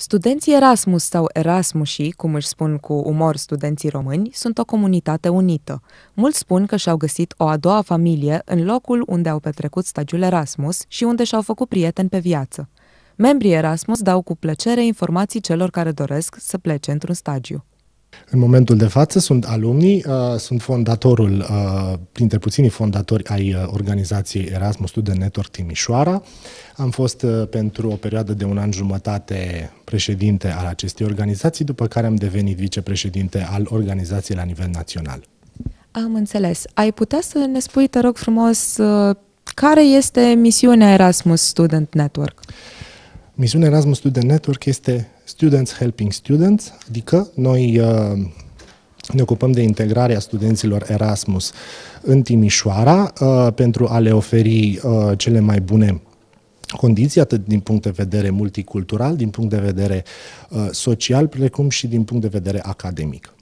Studenții Erasmus sau Erasmusi, cum își spun cu umor studenții români, sunt o comunitate unită. Mulți spun că și-au găsit o a doua familie în locul unde au petrecut stagiul Erasmus și unde și-au făcut prieteni pe viață. Membrii Erasmus dau cu plăcere informații celor care doresc să plece într-un stagiu. În momentul de față sunt alumni, uh, sunt fondatorul, uh, printre puținii fondatori ai uh, organizației Erasmus Student Network Timișoara. Am fost uh, pentru o perioadă de un an jumătate președinte al acestei organizații, după care am devenit vicepreședinte al organizației la nivel național. Am înțeles. Ai putea să ne spui, te rog frumos, uh, care este misiunea Erasmus Student Network? Uh, Misiunea Erasmus Student Network este Students Helping Students, adică noi uh, ne ocupăm de integrarea studenților Erasmus în Timișoara uh, pentru a le oferi uh, cele mai bune condiții, atât din punct de vedere multicultural, din punct de vedere social, precum și din punct de vedere academic.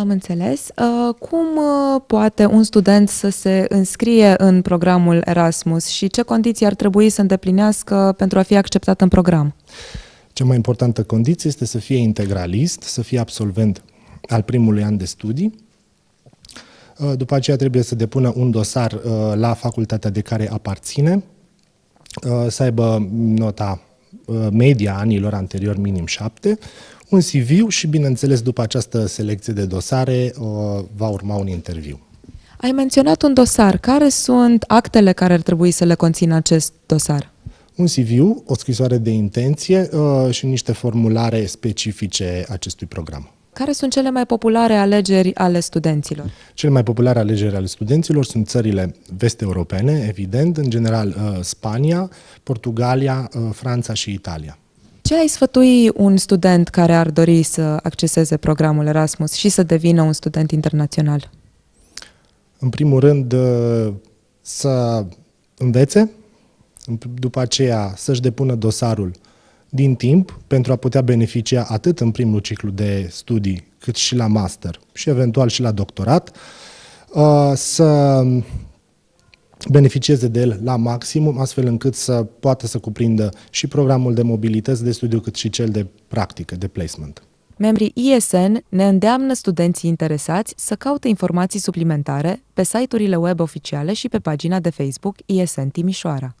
Am înțeles. Uh, cum uh, poate un student să se înscrie în programul Erasmus și ce condiții ar trebui să îndeplinească pentru a fi acceptat în program? Cea mai importantă condiție este să fie integralist, să fie absolvent al primului an de studii. Uh, după aceea trebuie să depună un dosar la facultatea de care aparține, să aibă nota media anilor anterior minim 7, un CV și, bineînțeles, după această selecție de dosare uh, va urma un interviu. Ai menționat un dosar. Care sunt actele care ar trebui să le conțină acest dosar? Un CV, o scrisoare de intenție uh, și niște formulare specifice acestui program. Care sunt cele mai populare alegeri ale studenților? Cele mai populare alegeri ale studenților sunt țările vest-europene, evident, în general uh, Spania, Portugalia, Franța și Italia. Ce ai sfătui un student care ar dori să acceseze programul Erasmus și să devină un student internațional? În primul rând, uh, să învețe, după aceea să-și depună dosarul din timp pentru a putea beneficia atât în primul ciclu de studii cât și la master și eventual și la doctorat, uh, să beneficieze de el la maximum, astfel încât să poată să cuprindă și programul de mobilități de studiu, cât și cel de practică, de placement. Membrii ISN ne îndeamnă studenții interesați să caute informații suplimentare pe site-urile web oficiale și pe pagina de Facebook ISN Timișoara.